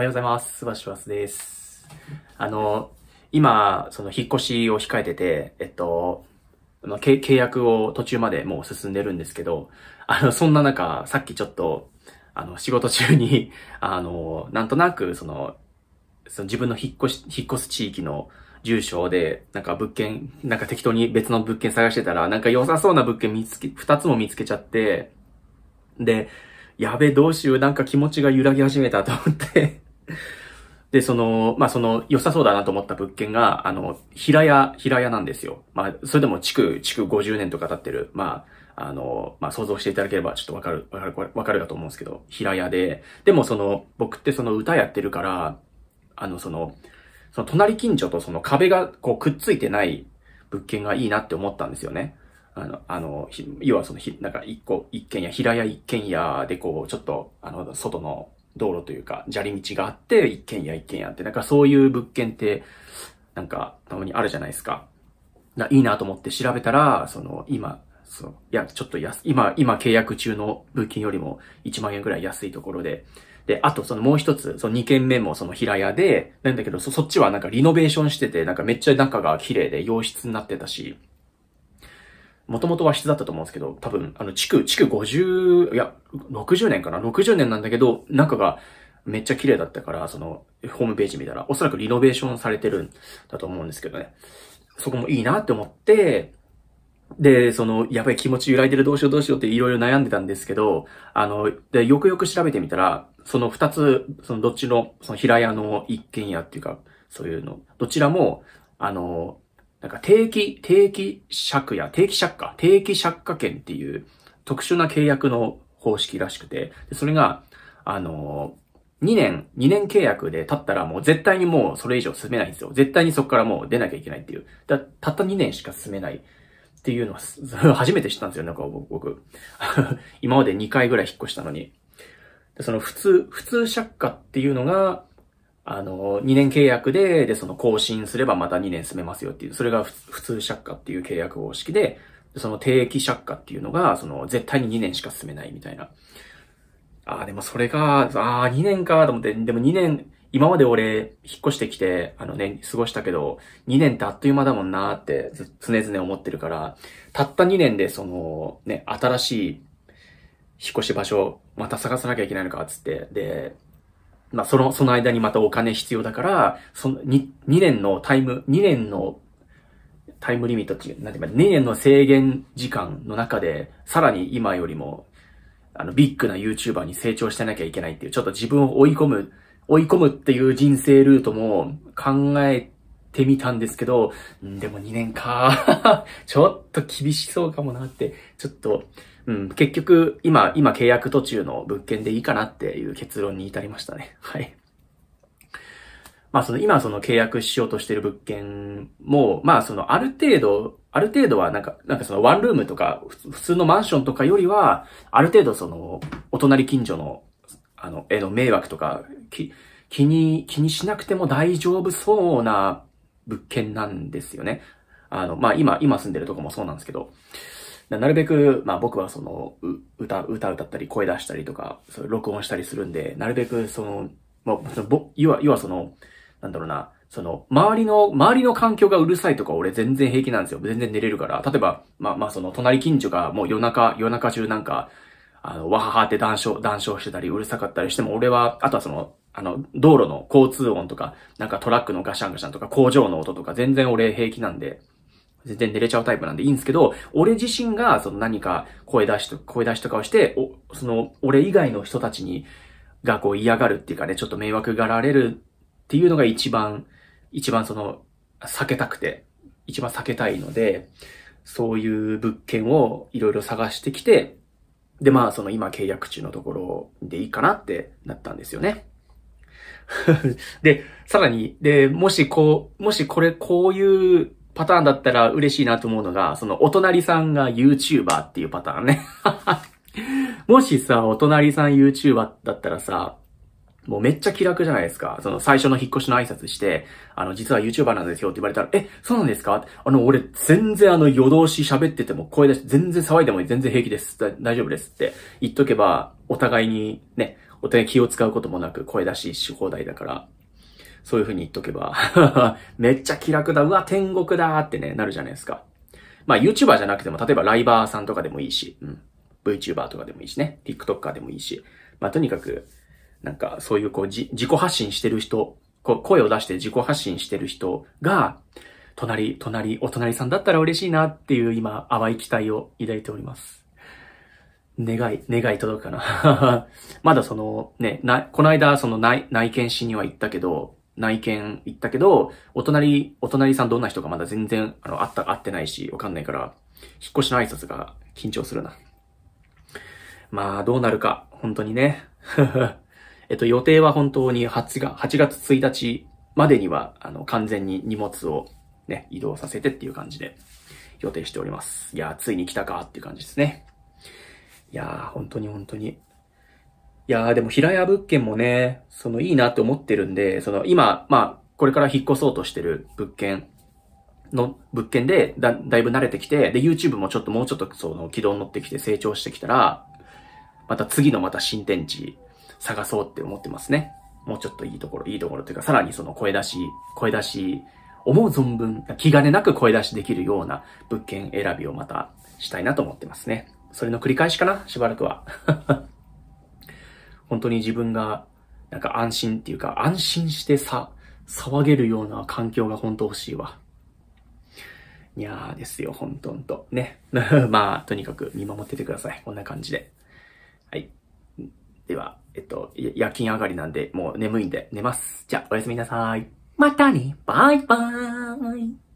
はようございます。わしわすです。あの、今、その引っ越しを控えてて、えっと、ま契約を途中までもう進んでるんですけど、あの、そんな中、さっきちょっと、あの、仕事中に、あの、なんとなく、その、その自分の引っ越し、引っ越す地域の住所で、なんか物件、なんか適当に別の物件探してたら、なんか良さそうな物件見つけ、二つも見つけちゃって、で、やべ、どうしよう、なんか気持ちが揺らぎ始めたと思ってで、その、まあ、その、良さそうだなと思った物件が、あの、平屋、平屋なんですよ。まあ、それでも築、築50年とか経ってる、まあ、あの、まあ、想像していただければちょっとわかる、わかる、わかるかと思うんですけど、平屋で、でもその、僕ってその歌やってるから、あの、その、その隣近所とその壁がこうくっついてない物件がいいなって思ったんですよね。あの、あの、要はそのひ、なんか一個、一軒家、平屋一軒家でこう、ちょっと、あの、外の道路というか、砂利道があって、一軒家一軒家って、なんかそういう物件って、なんか、たまにあるじゃないですか。な、いいなと思って調べたら、その、今、そう、いや、ちょっと安、今、今契約中の物件よりも1万円ぐらい安いところで、で、あとそのもう一つ、その2軒目もその平屋で、なんだけどそ、そっちはなんかリノベーションしてて、なんかめっちゃ中が綺麗で洋室になってたし、もともと和室だったと思うんですけど、多分、あの、地区、地区50、いや、60年かな ?60 年なんだけど、中がめっちゃ綺麗だったから、その、ホームページ見たら、おそらくリノベーションされてるんだと思うんですけどね。そこもいいなって思って、で、その、やばい気持ち揺らいでるどうしようどうしようっていろいろ悩んでたんですけど、あの、で、よくよく調べてみたら、その二つ、そのどっちの、その平屋の一軒家っていうか、そういうの、どちらも、あの、なんか定期、定期借家、定期借家、定期借家権っていう特殊な契約の方式らしくて、それが、あのー、2年、2年契約で経ったらもう絶対にもうそれ以上住めないんですよ。絶対にそこからもう出なきゃいけないっていう。だたった2年しか住めないっていうのは、初めて知ったんですよ、なんか僕。今まで2回ぐらい引っ越したのに。その普通、普通借家っていうのが、あの、2年契約で、で、その更新すればまた2年住めますよっていう、それが普通借家っていう契約方式で、その定期借家っていうのが、その絶対に2年しか住めないみたいな。ああ、でもそれが、ああ、2年かと思って、でも2年、今まで俺、引っ越してきて、あのね、過ごしたけど、2年ってあっという間だもんなって、常々思ってるから、たった2年で、その、ね、新しい、引っ越し場所、また探さなきゃいけないのか、つって、で、まあ、その、その間にまたお金必要だから、そのに、2年のタイム、2年のタイムリミットっていう、なんていうか、2年の制限時間の中で、さらに今よりも、あの、ビッグな YouTuber に成長してなきゃいけないっていう、ちょっと自分を追い込む、追い込むっていう人生ルートも考えてみたんですけど、でも2年か ちょっと厳しそうかもなって、ちょっと、うん、結局、今、今契約途中の物件でいいかなっていう結論に至りましたね。はい。まあその今その契約しようとしてる物件も、まあそのある程度、ある程度はなんか、なんかそのワンルームとか、普通のマンションとかよりは、ある程度その、お隣近所の、あの、への迷惑とか、気に、気にしなくても大丈夫そうな物件なんですよね。あの、まあ今、今住んでるとこもそうなんですけど。なるべく、まあ僕はその、歌、歌歌ったり声出したりとか、そ録音したりするんで、なるべくその、まあ、ぼ要は、要はその、なんだろうな、その、周りの、周りの環境がうるさいとか俺全然平気なんですよ。全然寝れるから。例えば、まあまあその、隣近所がもう夜中、夜中中なんか、あの、わははって談笑、談笑してたり、うるさかったりしても、俺は、あとはその、あの、道路の交通音とか、なんかトラックのガシャンガシャンとか、工場の音とか、全然俺平気なんで、全然寝れちゃうタイプなんでいいんですけど、俺自身がその何か声出しと、声出しとかをして、お、その、俺以外の人たちに、がこう嫌がるっていうかね、ちょっと迷惑がられるっていうのが一番、一番その、避けたくて、一番避けたいので、そういう物件をいろいろ探してきて、で、まあ、その今契約中のところでいいかなってなったんですよね。で、さらに、で、もしこう、もしこれ、こういうパターンだったら嬉しいなと思うのが、そのお隣さんが YouTuber っていうパターンね。もしさ、お隣さん YouTuber だったらさ、もうめっちゃ気楽じゃないですか。その最初の引っ越しの挨拶して、あの、実は YouTuber なんですよって言われたら、え、そうなんですかあの、俺全然あの夜通し喋ってても声出して全然騒いでも全然平気です。大丈夫ですって言っとけば、お互いにね、お互い気を使うこともなく声出しし放題だから、そういう風に言っとけば めっちゃ気楽だ、うわ、天国だってね、なるじゃないですか。まあ YouTuber じゃなくても、例えばライバーさんとかでもいいし、うん。VTuber とかでもいいしね、TikToker でもいいし、まあとにかく、なんかそういうこう自己発信してる人、こ声を出して自己発信してる人が、隣、隣、お隣さんだったら嬉しいなっていう今、淡い期待を抱いております。願い、願い届くかな まだその、ね、な、この間その内、内見しには行ったけど、内見行ったけど、お隣、お隣さんどんな人かまだ全然、あの、会った、会ってないし、わかんないから、引っ越しの挨拶が緊張するな。まあ、どうなるか、本当にね。えっと、予定は本当に8が、8月1日までには、あの、完全に荷物をね、移動させてっていう感じで予定しております。いやついに来たかっていう感じですね。いやー、本当に本当にいやーでも平屋物件もね、そのいいなって思ってるんで、その今、まあ、これから引っ越そうとしてる物件の物件でだ、だいぶ慣れてきて、で、YouTube もちょっともうちょっとその軌道に乗ってきて成長してきたら、また次のまた新天地探そうって思ってますね。もうちょっといいところ、いいところというか、さらにその声出し、声出し、思う存分、気兼ねなく声出しできるような物件選びをまたしたいなと思ってますね。それの繰り返しかなしばらくは。本当に自分が、なんか安心っていうか、安心してさ、騒げるような環境が本当欲しいわ。いやーですよ、ほんとんと。ね。まあ、とにかく見守っててください。こんな感じで。はい。では、えっと、夜勤上がりなんで、もう眠いんで寝ます。じゃあ、おやすみなさい。またね。バイバーイ。